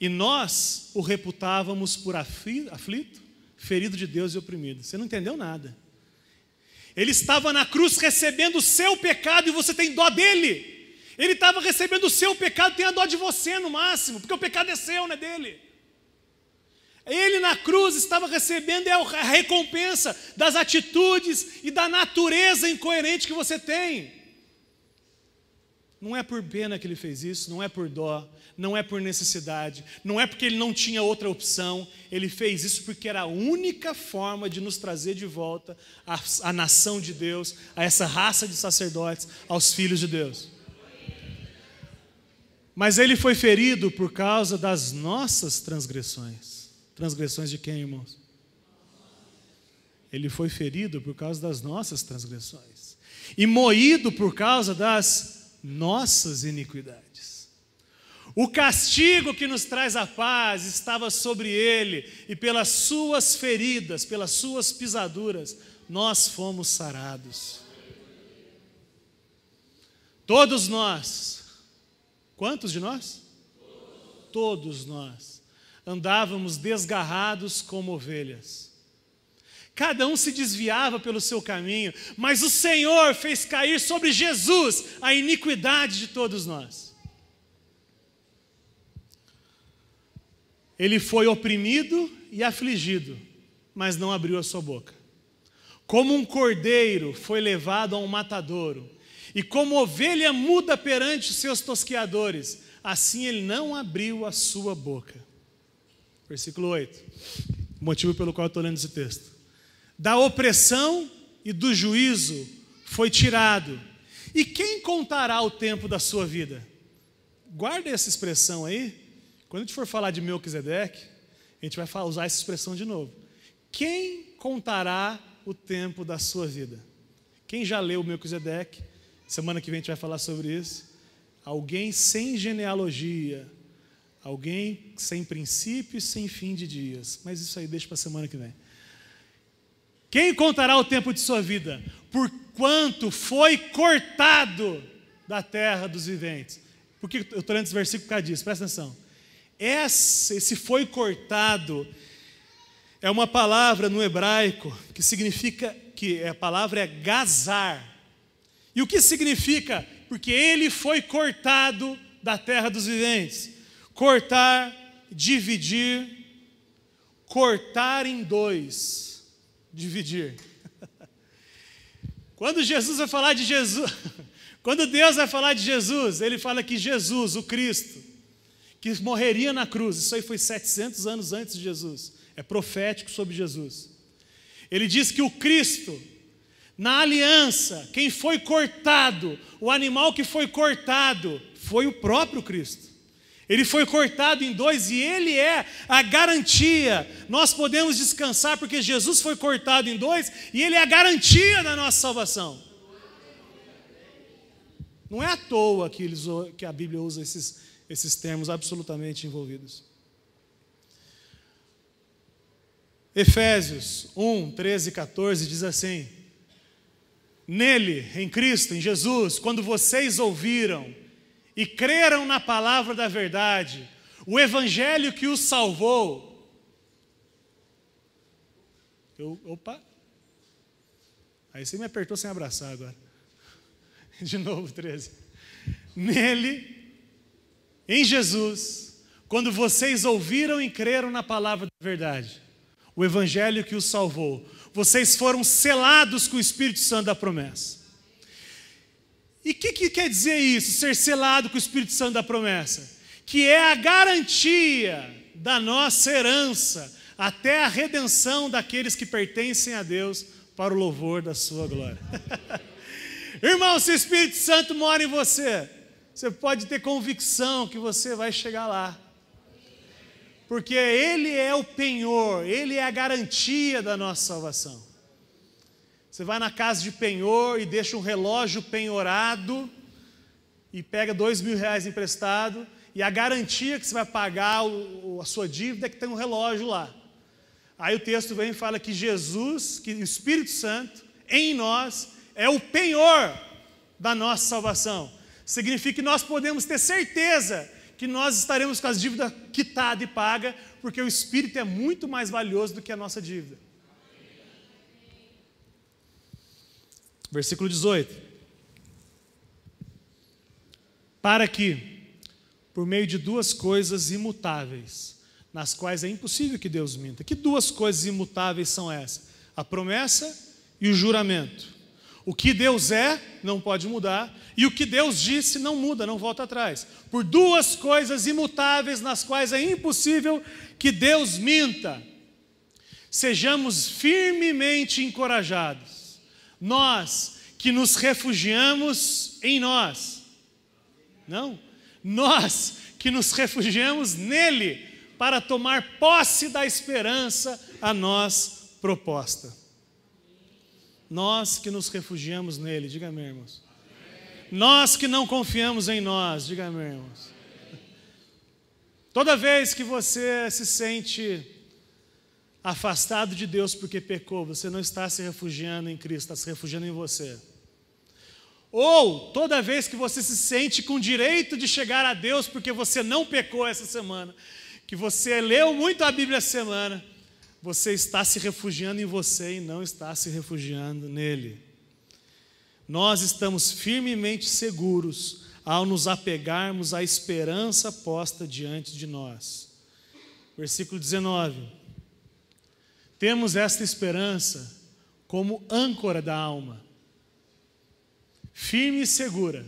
E nós o reputávamos por aflito, ferido de Deus e oprimido. Você não entendeu nada. Ele estava na cruz recebendo o seu pecado e você tem dó dele. Ele estava recebendo o seu pecado, a dó de você no máximo, porque o pecado é seu, não é dele. Ele na cruz estava recebendo é a recompensa das atitudes e da natureza incoerente que você tem. Não é por pena que ele fez isso, não é por dó, não é por necessidade, não é porque ele não tinha outra opção. Ele fez isso porque era a única forma de nos trazer de volta à, à nação de Deus, a essa raça de sacerdotes, aos filhos de Deus. Mas ele foi ferido por causa das nossas transgressões. Transgressões de quem, irmãos? Ele foi ferido por causa das nossas transgressões. E moído por causa das nossas iniquidades. O castigo que nos traz a paz estava sobre ele, e pelas suas feridas, pelas suas pisaduras, nós fomos sarados. Todos nós Quantos de nós? Todos. Todos nós. Andávamos desgarrados como ovelhas. Cada um se desviava pelo seu caminho, mas o Senhor fez cair sobre Jesus a iniquidade de todos nós. Ele foi oprimido e afligido, mas não abriu a sua boca. Como um cordeiro foi levado a um matadouro e como ovelha muda perante os seus tosqueadores, assim ele não abriu a sua boca. Versículo 8. Motivo pelo qual eu estou lendo esse texto. Da opressão e do juízo foi tirado. E quem contará o tempo da sua vida? Guarda essa expressão aí. Quando a gente for falar de Melquisedeque, a gente vai usar essa expressão de novo. Quem contará o tempo da sua vida? Quem já leu Melquisedeque Semana que vem a gente vai falar sobre isso. Alguém sem genealogia, alguém sem princípio e sem fim de dias. Mas isso aí deixa para a semana que vem. Quem contará o tempo de sua vida? Por quanto foi cortado da terra dos viventes. Por que eu estou lendo esse versículo por causa disso? Presta atenção. Esse, esse foi cortado é uma palavra no hebraico que significa que a palavra é gazar. E o que significa? Porque ele foi cortado da terra dos viventes. Cortar, dividir, cortar em dois, dividir. [laughs] Quando Jesus vai falar de Jesus, [laughs] quando Deus vai falar de Jesus, ele fala que Jesus, o Cristo, que morreria na cruz, isso aí foi 700 anos antes de Jesus, é profético sobre Jesus. Ele diz que o Cristo, na aliança, quem foi cortado, o animal que foi cortado, foi o próprio Cristo. Ele foi cortado em dois e ele é a garantia. Nós podemos descansar porque Jesus foi cortado em dois e ele é a garantia da nossa salvação. Não é à toa que, eles, que a Bíblia usa esses, esses termos absolutamente envolvidos. Efésios 1, 13 e 14 diz assim: Nele, em Cristo, em Jesus, quando vocês ouviram e creram na palavra da verdade, o evangelho que os salvou. Eu, opa! Aí você me apertou sem abraçar agora. [laughs] De novo, 13. Nele, em Jesus, quando vocês ouviram e creram na palavra da verdade, o evangelho que os salvou, vocês foram selados com o Espírito Santo da promessa. E o que, que quer dizer isso, ser selado com o Espírito Santo da promessa? Que é a garantia da nossa herança até a redenção daqueles que pertencem a Deus para o louvor da sua glória. [laughs] Irmão, se o Espírito Santo mora em você, você pode ter convicção que você vai chegar lá porque Ele é o penhor, Ele é a garantia da nossa salvação. Você vai na casa de penhor e deixa um relógio penhorado e pega dois mil reais emprestado e a garantia que você vai pagar a sua dívida é que tem um relógio lá. Aí o texto vem e fala que Jesus, que o Espírito Santo em nós é o penhor da nossa salvação. Significa que nós podemos ter certeza que nós estaremos com as dívidas quitada e paga, porque o Espírito é muito mais valioso do que a nossa dívida. Versículo 18. Para que, por meio de duas coisas imutáveis, nas quais é impossível que Deus minta, que duas coisas imutáveis são essas? A promessa e o juramento. O que Deus é não pode mudar, e o que Deus disse não muda, não volta atrás. Por duas coisas imutáveis nas quais é impossível que Deus minta. Sejamos firmemente encorajados, nós que nos refugiamos em nós, não, nós que nos refugiamos nele para tomar posse da esperança a nós proposta. Nós que nos refugiamos nele, diga meu irmãos. Amém. Nós que não confiamos em nós, diga meu irmãos. Toda vez que você se sente afastado de Deus porque pecou, você não está se refugiando em Cristo, está se refugiando em você. Ou toda vez que você se sente com direito de chegar a Deus porque você não pecou essa semana, que você leu muito a Bíblia essa semana, você está se refugiando em você e não está se refugiando nele. Nós estamos firmemente seguros ao nos apegarmos à esperança posta diante de nós. Versículo 19. Temos esta esperança como âncora da alma, firme e segura,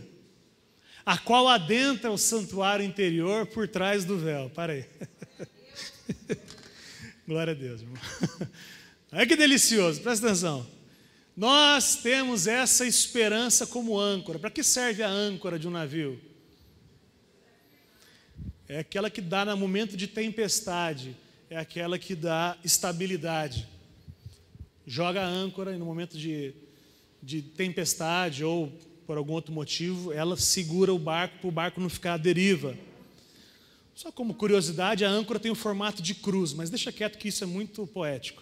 a qual adentra o santuário interior por trás do véu. Para aí. [laughs] Glória a Deus, irmão. Olha [laughs] que delicioso, presta atenção. Nós temos essa esperança como âncora. Para que serve a âncora de um navio? É aquela que dá no momento de tempestade, é aquela que dá estabilidade. Joga a âncora e no momento de, de tempestade ou por algum outro motivo, ela segura o barco para o barco não ficar à deriva. Só como curiosidade, a âncora tem o formato de cruz, mas deixa quieto que isso é muito poético.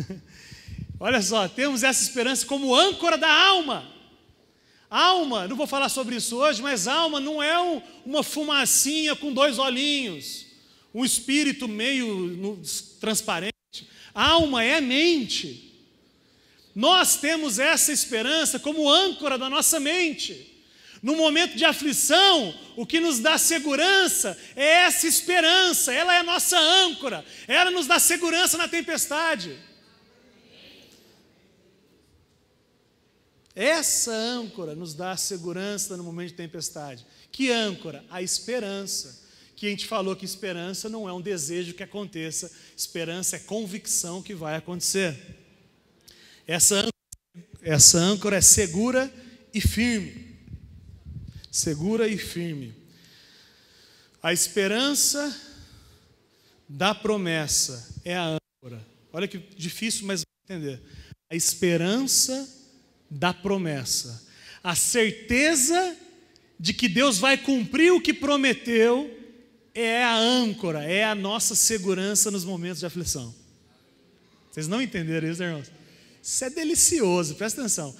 [laughs] Olha só, temos essa esperança como âncora da alma. Alma, não vou falar sobre isso hoje, mas alma não é um, uma fumacinha com dois olhinhos, um espírito meio no, transparente. Alma é mente. Nós temos essa esperança como âncora da nossa mente. No momento de aflição, o que nos dá segurança é essa esperança, ela é a nossa âncora, ela nos dá segurança na tempestade. Essa âncora nos dá segurança no momento de tempestade. Que âncora? A esperança. Que a gente falou que esperança não é um desejo que aconteça, esperança é convicção que vai acontecer. Essa âncora, essa âncora é segura e firme segura e firme. A esperança da promessa é a âncora. Olha que difícil, mas vai entender. A esperança da promessa. A certeza de que Deus vai cumprir o que prometeu é a âncora, é a nossa segurança nos momentos de aflição. Vocês não entenderam isso, irmãos? Isso é delicioso, presta atenção.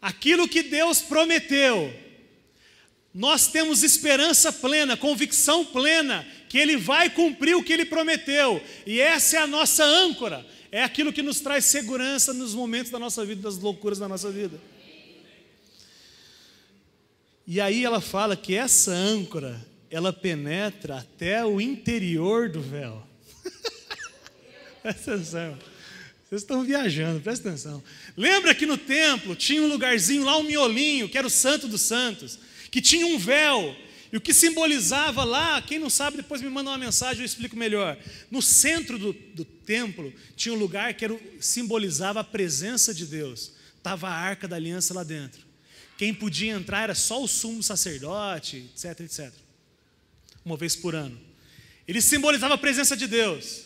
Aquilo que Deus prometeu, nós temos esperança plena, convicção plena que Ele vai cumprir o que Ele prometeu, e essa é a nossa âncora, é aquilo que nos traz segurança nos momentos da nossa vida, das loucuras da nossa vida. E aí ela fala que essa âncora, ela penetra até o interior do véu. [laughs] Presta atenção. Vocês estão viajando, presta atenção. Lembra que no templo tinha um lugarzinho lá, um miolinho, que era o Santo dos Santos que tinha um véu. E o que simbolizava lá, quem não sabe, depois me manda uma mensagem, eu explico melhor. No centro do, do templo tinha um lugar que era, simbolizava a presença de Deus. Estava a arca da aliança lá dentro. Quem podia entrar era só o sumo sacerdote, etc, etc. Uma vez por ano. Ele simbolizava a presença de Deus.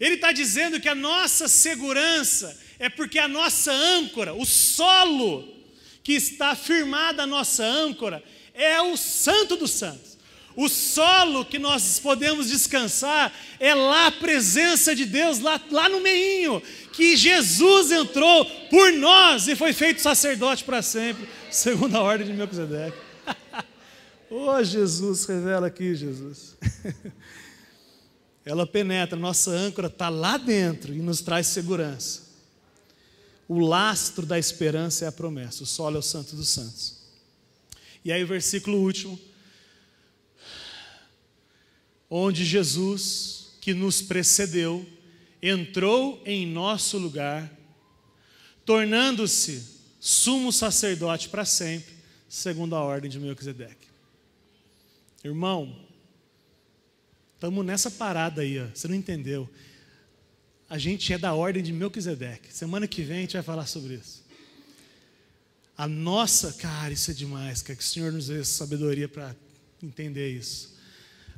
Ele está dizendo que a nossa segurança é porque a nossa âncora, o solo que está firmada a nossa âncora é o Santo dos Santos. O solo que nós podemos descansar é lá a presença de Deus, lá, lá no meinho, que Jesus entrou por nós e foi feito sacerdote para sempre, segundo a ordem de Melquisedeque. [laughs] oh, Jesus, revela aqui, Jesus. [laughs] Ela penetra, nossa âncora está lá dentro e nos traz segurança o lastro da esperança é a promessa, o sol é o santo dos santos. E aí o versículo último, onde Jesus, que nos precedeu, entrou em nosso lugar, tornando-se sumo sacerdote para sempre, segundo a ordem de Melquisedeque. Irmão, estamos nessa parada aí, ó, você não entendeu a gente é da ordem de Melquisedeque. Semana que vem a gente vai falar sobre isso. A nossa, cara, isso é demais, cara, que o Senhor nos dê sabedoria para entender isso.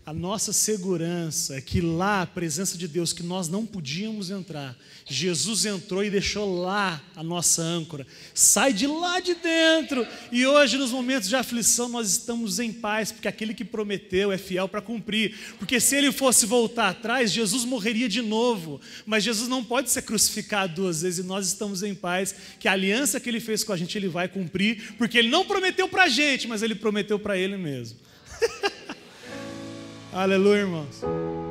A nossa segurança é que lá a presença de Deus, que nós não podíamos entrar, Jesus entrou e deixou lá a nossa âncora. Sai de lá de dentro. E hoje, nos momentos de aflição, nós estamos em paz, porque aquele que prometeu é fiel para cumprir. Porque se ele fosse voltar atrás, Jesus morreria de novo. Mas Jesus não pode ser crucificado duas vezes, e nós estamos em paz, que a aliança que ele fez com a gente, ele vai cumprir, porque ele não prometeu para a gente, mas ele prometeu para ele mesmo. [laughs] Aleluia, irmãos.